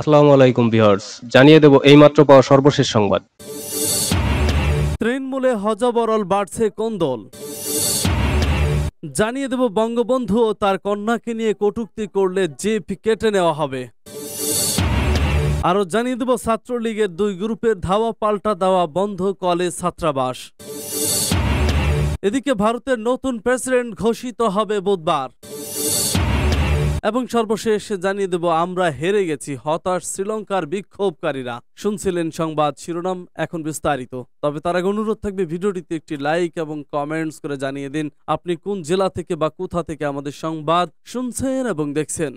আসসালামু আলাইকুম ভিউয়ার্স জানিয়ে দেব এইমাত্র পাওয়া সর্বশেষ সংবাদ তৃণমূলে হজবরল বাড়ছে কোন্দল জানিয়ে দেব বঙ্গবন্ধু ও তার কন্যাকে নিয়ে কটুক্তি করলে জিপ কেটে নেওয়া হবে আরও জানিয়ে দেব ছাত্রলীগের দুই গ্রুপের ধাওয়া পাল্টা দেওয়া বন্ধ কলেজ ছাত্রাবাস এদিকে ভারতের নতুন প্রেসিডেন্ট ঘোষিত হবে বুধবার এবং সর্বশেষ জানিয়ে দেব আমরা হেরে গেছি হতাশ শ্রীলঙ্কার বিক্ষোভকারীরা শুনছিলেন সংবাদ শিরোনাম এখন বিস্তারিত তবে তার আগে অনুরোধ থাকবে ভিডিওটিতে একটি লাইক এবং কমেন্টস করে জানিয়ে দিন আপনি কোন জেলা থেকে বা কোথা থেকে আমাদের সংবাদ শুনছেন এবং দেখছেন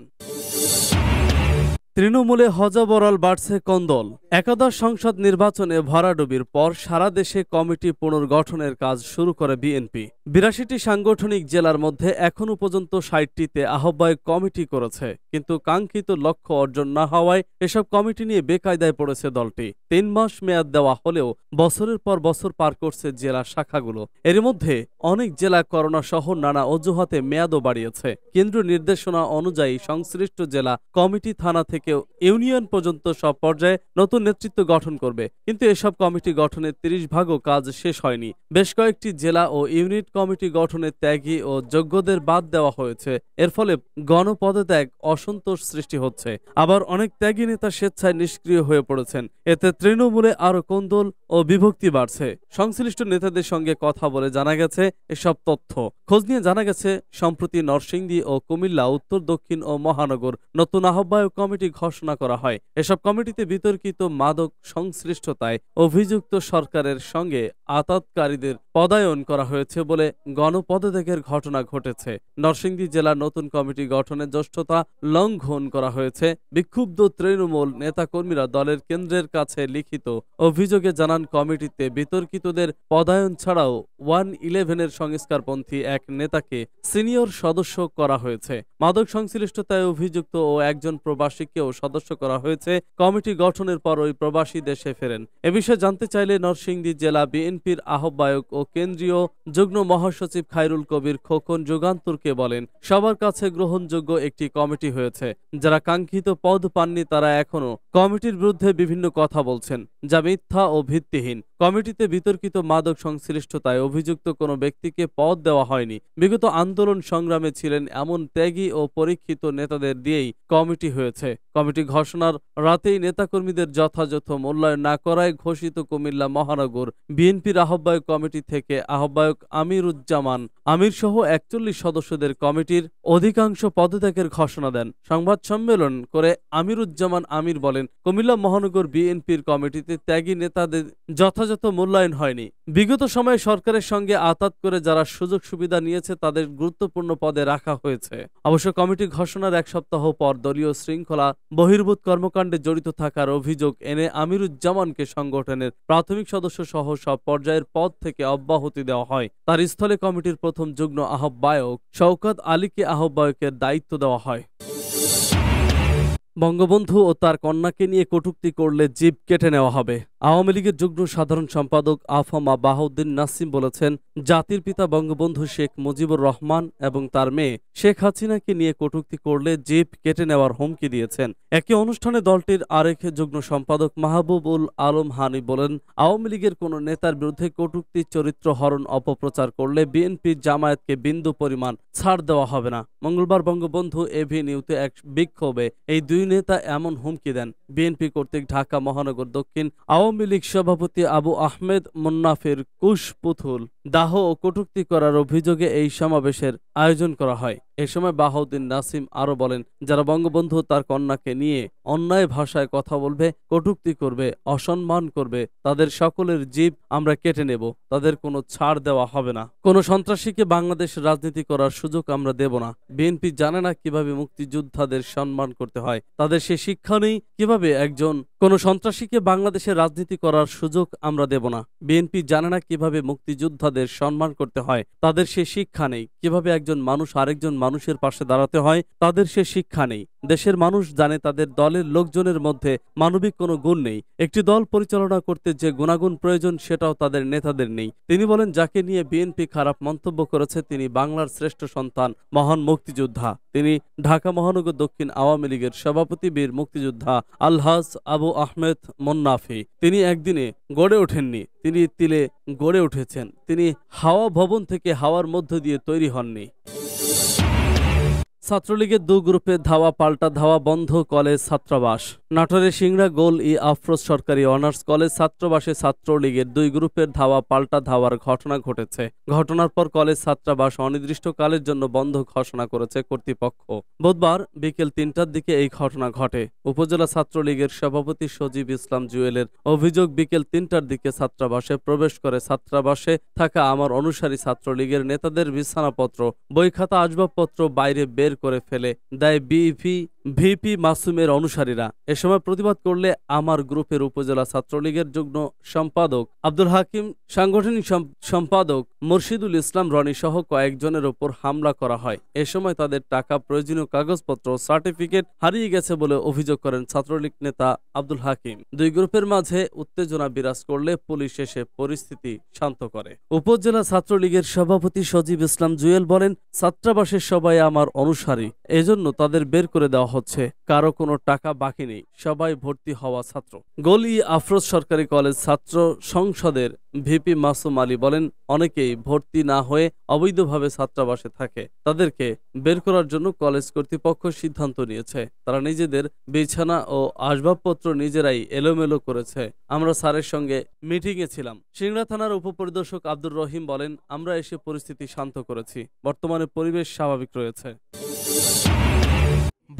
তৃণমূলে হজবরল বাড়ছে কন্দল একাদশ সংসদ নির্বাচনে ভরাডুবির পর সারা দেশে কমিটি পুনর্গঠনের কাজ শুরু করে বিএনপি বিরাশিটি সাংগঠনিক জেলার মধ্যে এখনও পর্যন্ত ষাটটিতে আহ্বায়ক কমিটি করেছে কিন্তু কাঙ্ক্ষিত লক্ষ্য অর্জন না হওয়ায় এসব কমিটি নিয়ে বেকায়দায় পড়েছে দলটি তিন মাস মেয়াদ দেওয়া হলেও বছরের পর বছর পার করছে জেলা শাখাগুলো এর মধ্যে অনেক জেলা করোনা সহ নানা অজুহাতে মেয়াদও বাড়িয়েছে কেন্দ্র নির্দেশনা অনুযায়ী সংশ্লিষ্ট জেলা কমিটি থানা থেকে থেকে ইউনিয়ন পর্যন্ত সব পর্যায়ে নতুন নেতৃত্ব গঠন করবে কিন্তু এসব কমিটি গঠনের তিরিশ ভাগও কাজ শেষ হয়নি বেশ কয়েকটি জেলা ও ইউনিট কমিটি গঠনের ত্যাগী ও যোগ্যদের বাদ দেওয়া হয়েছে এর ফলে গণপদত্যাগ অসন্তোষ সৃষ্টি হচ্ছে আবার অনেক ত্যাগী নেতা স্বেচ্ছায় নিষ্ক্রিয় হয়ে পড়েছেন এতে তৃণমূলে আরো কোন্দল ও বিভক্তি বাড়ছে সংশ্লিষ্ট নেতাদের সঙ্গে কথা বলে জানা গেছে এসব তথ্য খোঁজ নিয়ে জানা গেছে সম্প্রতি নরসিংদী ও কুমিল্লা উত্তর দক্ষিণ ও মহানগর নতুন আহ্বায়ক কমিটি ঘোষণা করা হয় এসব কমিটিতে বিতর্কিত মাদক সংশ্লিষ্টতায় অভিযুক্ত সরকারের সঙ্গে আতাতকারীদের পদায়ন করা হয়েছে বলে গণপদত্যাগের ঘটনা ঘটেছে নরসিংদী জেলার নতুন কমিটি গঠনে জ্যেষ্ঠতা লঙ্ঘন করা হয়েছে বিক্ষুব্ধ তৃণমূল নেতাকর্মীরা দলের কেন্দ্রের কাছে লিখিত অভিযোগে জানান কমিটিতে বিতর্কিতদের পদায়ন ছাড়াও ওয়ান ইলেভেনের সংস্কারপন্থী এক নেতাকে সিনিয়র সদস্য করা হয়েছে মাদক সংশ্লিষ্টতায় অভিযুক্ত ও একজন প্রবাসীকে নিজেও সদস্য করা হয়েছে কমিটি গঠনের পর ওই প্রবাসী দেশে ফেরেন এ বিষয়ে জানতে চাইলে নরসিংদী জেলা বিএনপির আহ্বায়ক ও কেন্দ্রীয় যুগ্ম মহাসচিব খাইরুল কবির খোকন যুগান্তরকে বলেন সবার কাছে গ্রহণযোগ্য একটি কমিটি হয়েছে যারা কাঙ্ক্ষিত পদ পাননি তারা এখনও কমিটির বিরুদ্ধে বিভিন্ন কথা বলছেন যা মিথ্যা ও ভিত্তিহীন কমিটিতে বিতর্কিত মাদক সংশ্লিষ্টতায় অভিযুক্ত কোনো ব্যক্তিকে পদ দেওয়া হয়নি বিগত আন্দোলন সংগ্রামে ছিলেন এমন ত্যাগী ও পরীক্ষিত নেতাদের দিয়েই কমিটি হয়েছে কমিটি ঘোষণার রাতেই নেতাকর্মীদের যথাযথ মূল্যায়ন না করায় ঘোষিত কুমিল্লা মহানগর বিএনপির আহ্বায়ক কমিটি থেকে আহ্বায়ক আমিরুজ্জামান আমির সহ একচল্লিশ সদস্যদের কমিটির অধিকাংশ পদত্যাগের ঘোষণা দেন সংবাদ সম্মেলন করে আমিরুজ্জামান আমির বলেন কুমিল্লা মহানগর বিএনপির কমিটিতে ত্যাগী নেতাদের যথাযথ মূল্যায়ন হয়নি বিগত সময়ে সরকারের সঙ্গে আতাত করে যারা সুযোগ সুবিধা নিয়েছে তাদের গুরুত্বপূর্ণ পদে রাখা হয়েছে অবশ্য কমিটি ঘোষণার এক সপ্তাহ পর দলীয় শৃঙ্খলা বহির্ভূত কর্মকাণ্ডে জড়িত থাকার অভিযোগ এনে আমিরুজ্জামানকে সংগঠনের প্রাথমিক সদস্য সহ সব পর্যায়ের পদ থেকে অব্যাহতি দেওয়া হয় তার স্থলে কমিটির প্রথম যুগ্ম আহ্বায়ক শওকত আলীকে আহ্বায়কের দায়িত্ব দেওয়া হয় বঙ্গবন্ধু ও তার কন্যাকে নিয়ে কটুক্তি করলে জীব কেটে নেওয়া হবে আওয়ামী লীগের যুগ্ম সাধারণ সম্পাদক আফামা বাহাউদ্দিন নাসিম বলেছেন জাতির পিতা বঙ্গবন্ধু শেখ মুজিবুর রহমান এবং তার মেয়ে শেখ হাসিনাকে নিয়ে কটুক্তি করলে জিপ কেটে নেওয়ার হুমকি দিয়েছেন একই অনুষ্ঠানে দলটির আরেক যুগ্ম সম্পাদক মাহবুবুল আলম হানি বলেন আওয়ামী লীগের কোনো নেতার বিরুদ্ধে কটুক্তি চরিত্র হরণ অপপ্রচার করলে বিএনপি জামায়াতকে বিন্দু পরিমাণ ছাড় দেওয়া হবে না মঙ্গলবার বঙ্গবন্ধু নিউতে এক বিক্ষোভে এই দুই নেতা এমন হুমকি দেন বিএনপি কর্তৃক ঢাকা মহানগর দক্ষিণ আওয়ামী আওয়ামী লীগ সভাপতি আবু আহমেদ মুন্নাফের কুশ পুতুল দাহ ও কটুক্তি করার অভিযোগে এই সমাবেশের আয়োজন করা হয় এ সময় বাহাউদ্দিন নাসিম আরও বলেন যারা বঙ্গবন্ধু তার কন্যাকে নিয়ে অন্যায় ভাষায় কথা বলবে কটুক্তি করবে অসম্মান করবে তাদের সকলের জীব আমরা কেটে নেব তাদের কোনো ছাড় দেওয়া হবে না কোনো সন্ত্রাসীকে বাংলাদেশ রাজনীতি করার সুযোগ আমরা দেব না বিএনপি জানে না কিভাবে মুক্তিযোদ্ধাদের সম্মান করতে হয় তাদের সে শিক্ষা নেই কিভাবে একজন কোন সন্ত্রাসীকে বাংলাদেশে রাজনীতি করার সুযোগ আমরা দেব না বিএনপি জানে না কিভাবে মুক্তিযোদ্ধাদের সম্মান করতে হয় তাদের সে শিক্ষা নেই কিভাবে একজন মানুষ আরেকজন মানুষের পাশে দাঁড়াতে হয় তাদের সে শিক্ষা নেই দেশের মানুষ জানে তাদের দলের লোকজনের মধ্যে মানবিক কোনো গুণ নেই একটি দল পরিচালনা করতে যে গুণাগুণ প্রয়োজন সেটাও তাদের নেতাদের নেই তিনি বলেন যাকে নিয়ে বিএনপি খারাপ মন্তব্য করেছে তিনি বাংলার শ্রেষ্ঠ সন্তান মহান মুক্তিযোদ্ধা তিনি ঢাকা মহানগর দক্ষিণ আওয়ামী লীগের সভাপতি বীর মুক্তিযোদ্ধা আলহাজ আবু আহমেদ মন্নাফি তিনি একদিনে গড়ে ওঠেননি তিনি তিলে গড়ে উঠেছেন তিনি হাওয়া ভবন থেকে হাওয়ার মধ্য দিয়ে তৈরি হননি ছাত্রলীগের দু গ্রুপে ধাওয়া পাল্টা ধাওয়া বন্ধ কলেজ ছাত্রাবাস নাটোরের সিংড়া গোল ই আফরোজ সরকারি অনার্স কলেজ ছাত্রাবাসে ছাত্রলীগের দুই গ্রুপের ধাওয়া পাল্টা ধাওয়ার ঘটনা ঘটেছে ঘটনার পর কলেজ ছাত্রাবাস অনির্দিষ্টকালের জন্য বন্ধ ঘোষণা করেছে কর্তৃপক্ষ বুধবার বিকেল তিনটার দিকে এই ঘটনা ঘটে উপজেলা ছাত্রলীগের সভাপতি সজীব ইসলাম জুয়েলের অভিযোগ বিকেল তিনটার দিকে ছাত্রাবাসে প্রবেশ করে ছাত্রাবাসে থাকা আমার অনুসারী ছাত্রলীগের নেতাদের বিছানাপত্র বই খাতা আসবাবপত্র বাইরে বের বের করে ফেলে দেয় বিভি ভিপি মাসুমের অনুসারীরা এ সময় প্রতিবাদ করলে আমার গ্রুপের উপজেলা ছাত্রলীগের যুগ্ম সম্পাদক আব্দুল হাকিম সাংগঠনিক সম্পাদক মুর্শিদুল ইসলাম রনি সহ কয়েকজনের ওপর হামলা করা হয় এ সময় তাদের টাকা প্রয়োজনীয় কাগজপত্র সার্টিফিকেট হারিয়ে গেছে বলে অভিযোগ করেন ছাত্রলীগ নেতা আব্দুল হাকিম দুই গ্রুপের মাঝে উত্তেজনা বিরাজ করলে পুলিশ এসে পরিস্থিতি শান্ত করে উপজেলা ছাত্রলীগের সভাপতি সজীব ইসলাম জুয়েল বলেন ছাত্রাবাসের সবাই আমার অনুসার অনুসারী এজন্য তাদের বের করে দেওয়া হচ্ছে কারো কোনো টাকা বাকি নেই সবাই ভর্তি হওয়া ছাত্র গলি আফরোজ সরকারি কলেজ ছাত্র সংসদের ভিপি মাসুম আলী বলেন অনেকেই ভর্তি না হয়ে অবৈধভাবে ছাত্রাবাসে থাকে তাদেরকে বের করার জন্য কলেজ কর্তৃপক্ষ সিদ্ধান্ত নিয়েছে তারা নিজেদের বিছানা ও আসবাবপত্র নিজেরাই এলোমেলো করেছে আমরা স্যারের সঙ্গে মিটিংয়ে ছিলাম সিংড়া থানার উপপরিদর্শক আব্দুর রহিম বলেন আমরা এসে পরিস্থিতি শান্ত করেছি বর্তমানে পরিবেশ স্বাভাবিক রয়েছে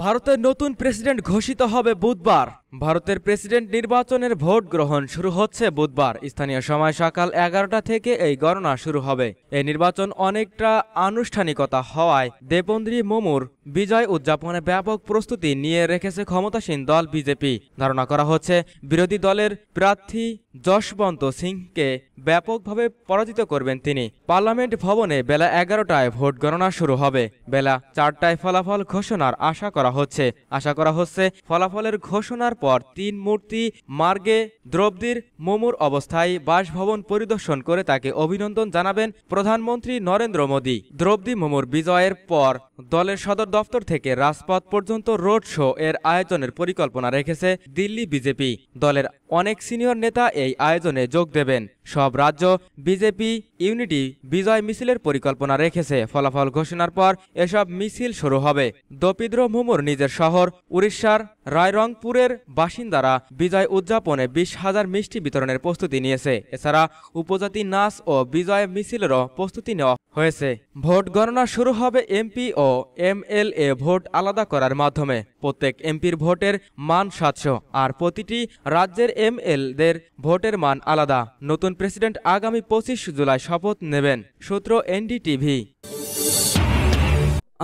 ভারতের নতুন প্রেসিডেন্ট ঘোষিত হবে বুধবার ভারতের প্রেসিডেন্ট নির্বাচনের ভোট গ্রহণ শুরু হচ্ছে বুধবার স্থানীয় সময় সকাল এগারোটা থেকে এই গণনা শুরু হবে এই নির্বাচন অনেকটা আনুষ্ঠানিকতা হওয়ায় দেবন্দ্রী মোমুর বিজয় উদযাপনে ব্যাপক প্রস্তুতি নিয়ে রেখেছে ক্ষমতাসীন দল বিজেপি ধারণা করা হচ্ছে বিরোধী দলের প্রার্থী যশবন্ত সিংকে ব্যাপকভাবে পরাজিত করবেন তিনি পার্লামেন্ট ভবনে বেলা এগারোটায় ভোট গণনা শুরু হবে বেলা চারটায় ফলাফল ঘোষণার আশা করা হচ্ছে আশা করা হচ্ছে ফলাফলের ঘোষণার পর তিন মূর্তি মার্গে দ্রৌপদীর মোমুর অবস্থায় বাসভবন পরিদর্শন করে তাকে অভিনন্দন জানাবেন প্রধানমন্ত্রী নরেন্দ্র মোদী দ্রৌপদী মোমুর বিজয়ের পর দলের সদর দপ্তর থেকে রাজপথ পর্যন্ত রোড শো এর আয়োজনের পরিকল্পনা রেখেছে দিল্লি বিজেপি দলের অনেক সিনিয়র নেতা এই আয়োজনে যোগ দেবেন সব রাজ্য বিজেপি ইউনিটি বিজয় মিছিলের পরিকল্পনা রেখেছে ফলাফল ঘোষণার পর এসব মিছিল শুরু হবে দপিদ্র মুমুর নিজের শহর উড়িষ্যার রায়রংপুরের বাসিন্দারা বিজয় উদযাপনে বিশ হাজার মিষ্টি বিতরণের প্রস্তুতি নিয়েছে এছাড়া উপজাতি নাচ ও বিজয় মিছিলেরও প্রস্তুতি নেওয়া হয়েছে ভোট গণনা শুরু হবে এমপি ও এমএলএ ভোট আলাদা করার মাধ্যমে প্রত্যেক এমপির ভোটের মান সাতশো আর প্রতিটি রাজ্যের এমএলদের ভোটের মান আলাদা নতুন প্রেসিডেন্ট আগামী পঁচিশ জুলাই শপথ নেবেন সূত্র এনডিটিভি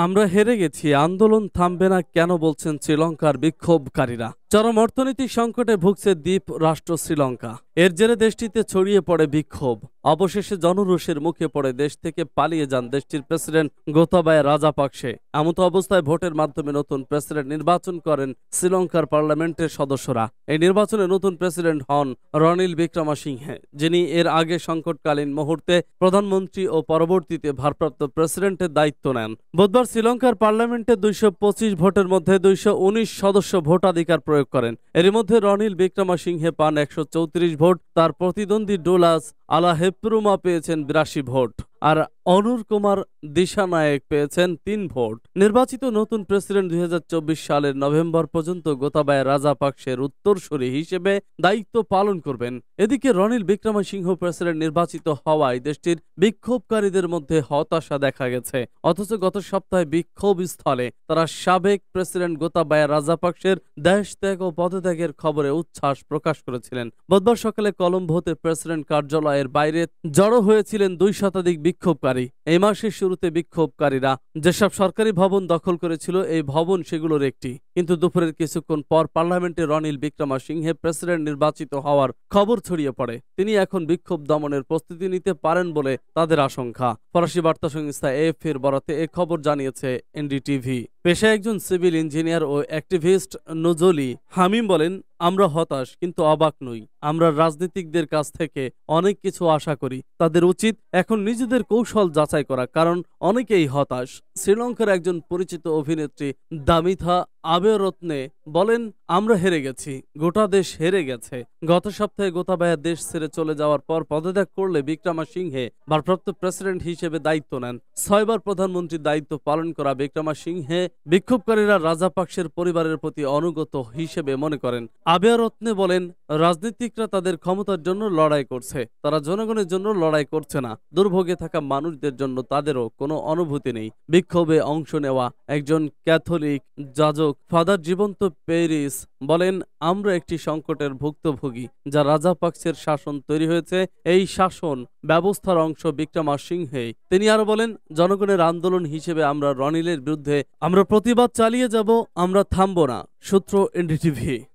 আমরা হেরে গেছি আন্দোলন থামবে না কেন বলছেন শ্রীলঙ্কার বিক্ষোভকারীরা চরম অর্থনৈতিক সংকটে ভুগছে দ্বীপ রাষ্ট্র শ্রীলঙ্কা এর জেরে দেশটিতে ছড়িয়ে পড়ে বিক্ষোভ অবশেষে জনরোষের মুখে পড়ে দেশ থেকে পালিয়ে যান দেশটির প্রেসিডেন্ট গোতাবায় রাজাপাকসে এমত অবস্থায় ভোটের মাধ্যমে নতুন প্রেসিডেন্ট নির্বাচন করেন শ্রীলঙ্কার পার্লামেন্টের সদস্যরা এই নির্বাচনে নতুন প্রেসিডেন্ট হন রনিল বিক্রমাসিংহে যিনি এর আগে সংকটকালীন মুহূর্তে প্রধানমন্ত্রী ও পরবর্তীতে ভারপ্রাপ্ত প্রেসিডেন্টের দায়িত্ব নেন বুধবার শ্রীলঙ্কার পার্লামেন্টে দুইশো ভোটের মধ্যে দুইশো সদস্য ভোটাধিকার প্রয়োগ করেন এর মধ্যে রনিল বিক্রমাসিংহে পান একশো ভোট ভোট তার প্রতিদ্বন্দ্বী ডোলাস আলা হেপ্রুমা পেয়েছেন বিরাশি ভোট আর অনুর কুমার দিশানায়েক পেয়েছেন তিন ভোট নির্বাচিত নতুন প্রেসিডেন্ট দুই সালের নভেম্বর পর্যন্ত গোতাবায় রাজাপাকসের উত্তরসূরি হিসেবে দায়িত্ব পালন করবেন এদিকে রনিল বিক্রমসিংহ প্রেসিডেন্ট নির্বাচিত হওয়ায় দেশটির বিক্ষোভকারীদের মধ্যে হতাশা দেখা গেছে অথচ গত সপ্তাহে বিক্ষোভ স্থলে তারা সাবেক প্রেসিডেন্ট গোতাবায় রাজাপাকসের দেশ ত্যাগ ও পদত্যাগের খবরে উচ্ছ্বাস প্রকাশ করেছিলেন বুধবার সকালে কলম্বোতে প্রেসিডেন্ট কার্যালয়ের বাইরে জড়ো হয়েছিলেন দুই শতাধিক বিক্ষোভকারী এই মাসের শুরুতে বিক্ষোভকারীরা যেসব সরকারি ভবন দখল করেছিল এই ভবন সেগুলোর একটি কিন্তু দুপুরের কিছুক্ষণ পর পার্লামেন্টে রনিল বিক্রমাসিংহে প্রেসিডেন্ট নির্বাচিত হওয়ার খবর ছড়িয়ে পড়ে তিনি এখন বিক্ষোভ দমনের প্রস্তুতি নিতে পারেন বলে তাদের আশঙ্কা ফরাসি বার্তা সংস্থা এফ এর বরাতে এ খবর জানিয়েছে এনডিটিভি পেশায় একজন সিভিল ইঞ্জিনিয়ার ও অ্যাক্টিভিস্ট নজলি হামিম বলেন আমরা হতাশ কিন্তু অবাক নই আমরা রাজনীতিকদের কাছ থেকে অনেক কিছু আশা করি তাদের উচিত এখন নিজেদের কৌশল যাচাই করা কারণ অনেকেই হতাশ শ্রীলঙ্কার একজন পরিচিত অভিনেত্রী দামিথা আবেরত্নে বলেন আমরা হেরে গেছি গোটা দেশ হেরে গেছে গত সপ্তাহে গোতাবায়া দেশ ছেড়ে চলে যাওয়ার পর পদত্যাগ করলে বিক্রমা সিংহে ভারপ্রাপ্ত প্রেসিডেন্ট হিসেবে দায়িত্ব নেন ছয়বার প্রধানমন্ত্রীর দায়িত্ব পালন করা বিক্রমা সিংহে বিক্ষোভকারীরা রাজাপাক্সের পরিবারের প্রতি অনুগত হিসেবে মনে করেন আবেরত্নে বলেন রাজনীতিকরা তাদের ক্ষমতার জন্য লড়াই করছে তারা জনগণের জন্য লড়াই করছে না দুর্ভোগে থাকা মানুষদের জন্য তাদেরও কোনো অনুভূতি নেই বিক্ষোভে অংশ নেওয়া একজন ক্যাথলিক যাজক সম্পাদক ফাদার জীবন্ত পেরিস বলেন আমরা একটি সংকটের ভুক্তভোগী যা রাজাপাক্সের শাসন তৈরি হয়েছে এই শাসন ব্যবস্থার অংশ বিক্রমা সিংহে তিনি আরো বলেন জনগণের আন্দোলন হিসেবে আমরা রনিলের বিরুদ্ধে আমরা প্রতিবাদ চালিয়ে যাব আমরা থামব না সূত্র এনডিটিভি